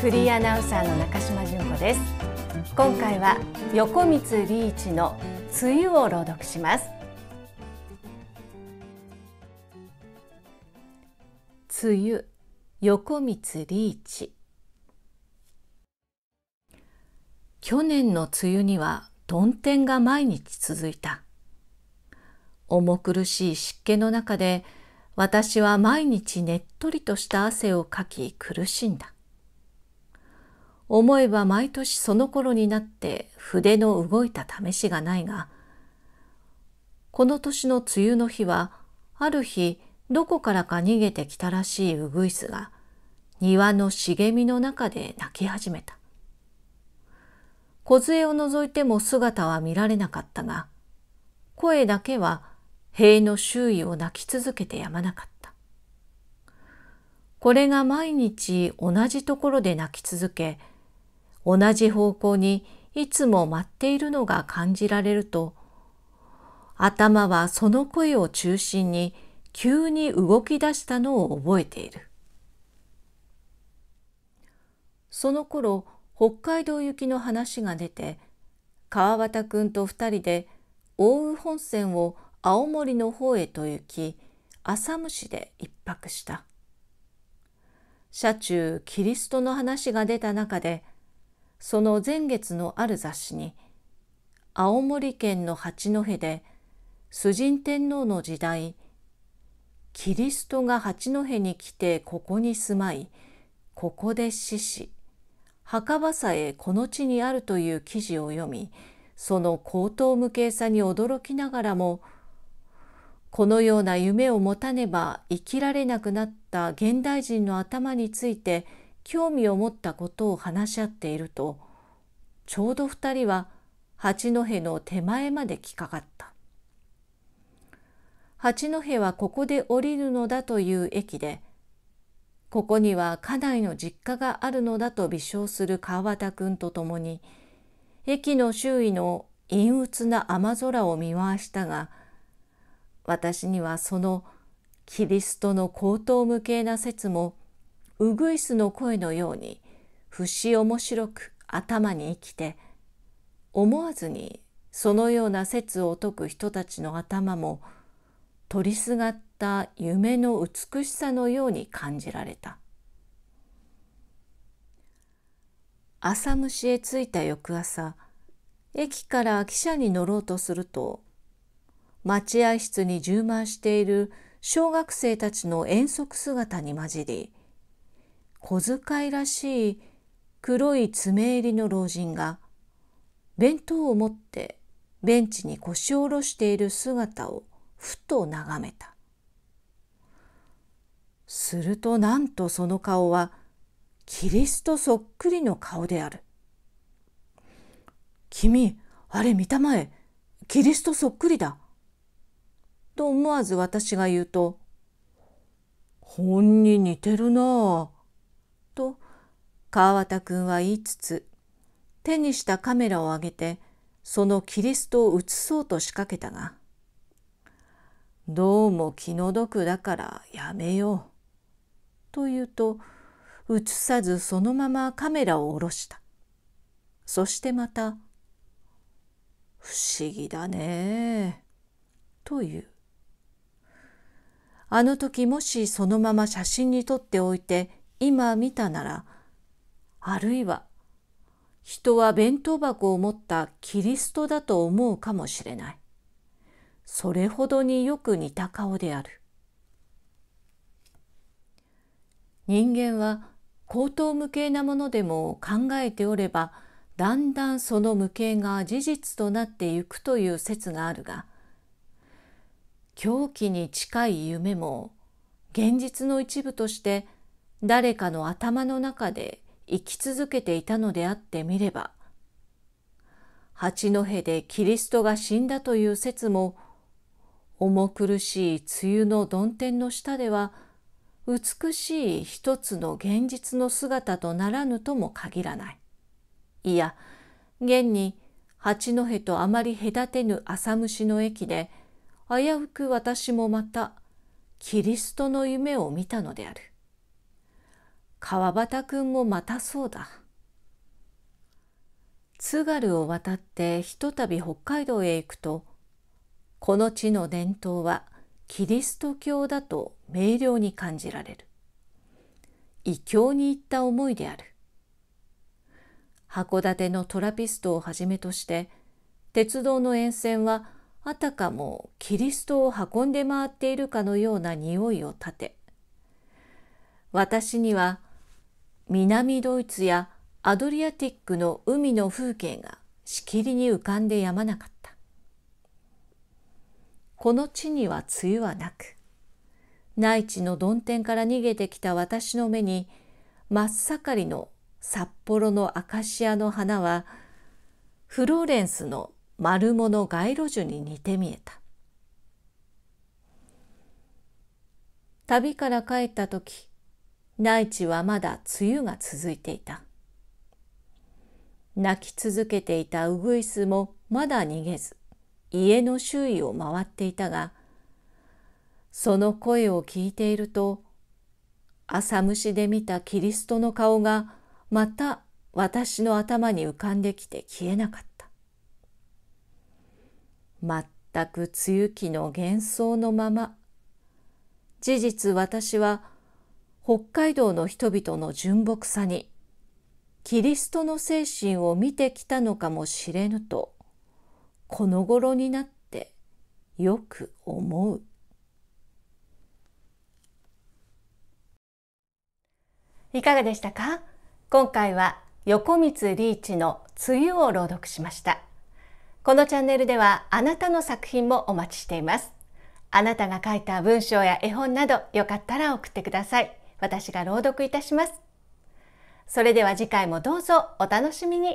フリーアナウンサーの中島純子です今回は横光リーチの梅雨を朗読します梅雨横光リーチ去年の梅雨には曇天が毎日続いた重苦しい湿気の中で私は毎日ねっとりとした汗をかき苦しんだ思えば毎年その頃になって筆の動いた試しがないがこの年の梅雨の日はある日どこからか逃げてきたらしいウグイスが庭の茂みの中で泣き始めた梢を覗いても姿は見られなかったが声だけは塀の周囲を泣き続けてやまなかったこれが毎日同じところで泣き続け同じ方向にいつも待っているのが感じられると頭はその声を中心に急に動き出したのを覚えているその頃北海道行きの話が出て川端くんと2人で奥羽本線を青森の方へと行き浅虫で一泊した車中キリストの話が出た中で「その前月のある雑誌に青森県の八戸で崇神天皇の時代キリストが八戸に来てここに住まいここで死し墓場さえこの地にあるという記事を読みその高等無形さに驚きながらもこのような夢を持たねば生きられなくなった現代人の頭について興味を持ったことを話し合っているとちょうど2人は八戸の手前まで来かかった八戸はここで降りるのだという駅でここには家内の実家があるのだと微笑する川端君と共に駅の周囲の陰鬱な雨空を見回したが私にはそのキリストの高等無形な説もうぐいすの声のように節面白く頭に生きて思わずにそのような説を説く人たちの頭も取りすがった夢の美しさのように感じられた朝虫へ着いた翌朝駅から汽車に乗ろうとすると待合室に充満している小学生たちの遠足姿に混じり小遣いらしい黒い爪入りの老人が弁当を持ってベンチに腰を下ろしている姿をふと眺めたするとなんとその顔はキリストそっくりの顔である「君あれ見たまえキリストそっくりだ」と思わず私が言うと「本に似てるなあ」と川端くんは言いつつ手にしたカメラを上げてそのキリストを映そうと仕掛けたが「どうも気の毒だからやめよう」と言うと映さずそのままカメラを下ろしたそしてまた「不思議だね」というあの時もしそのまま写真に撮っておいて今見たならあるいは人は弁当箱を持ったキリストだと思うかもしれないそれほどによく似た顔である人間は口頭無形なものでも考えておればだんだんその無形が事実となっていくという説があるが狂気に近い夢も現実の一部として誰かの頭の中で生き続けていたのであってみれば八戸でキリストが死んだという説も重苦しい梅雨の曇天の下では美しい一つの現実の姿とならぬとも限らない。いや現に八戸とあまり隔てぬ浅虫の駅で危うく私もまたキリストの夢を見たのである。川端くんもまたそうだ。津軽を渡ってひとたび北海道へ行くとこの地の伝統はキリスト教だと明瞭に感じられる異教に行った思いである函館のトラピストをはじめとして鉄道の沿線はあたかもキリストを運んで回っているかのような匂いを立て私には南ドイツやアドリアティックの海の風景がしきりに浮かんでやまなかったこの地には梅雨はなく内地の曇天から逃げてきた私の目に真っ盛りの札幌のアカシアの花はフローレンスの丸物街路樹に似て見えた旅から帰った時内地はまだ梅雨が続いていた泣き続けていたウグイスもまだ逃げず家の周囲を回っていたがその声を聞いていると朝虫で見たキリストの顔がまた私の頭に浮かんできて消えなかった全く梅雨期の幻想のまま事実私は北海道の人々の純朴さにキリストの精神を見てきたのかもしれぬとこの頃になってよく思ういかがでしたか今回は横光リーチの梅雨を朗読しましたこのチャンネルではあなたの作品もお待ちしていますあなたが書いた文章や絵本などよかったら送ってください私が朗読いたしますそれでは次回もどうぞお楽しみに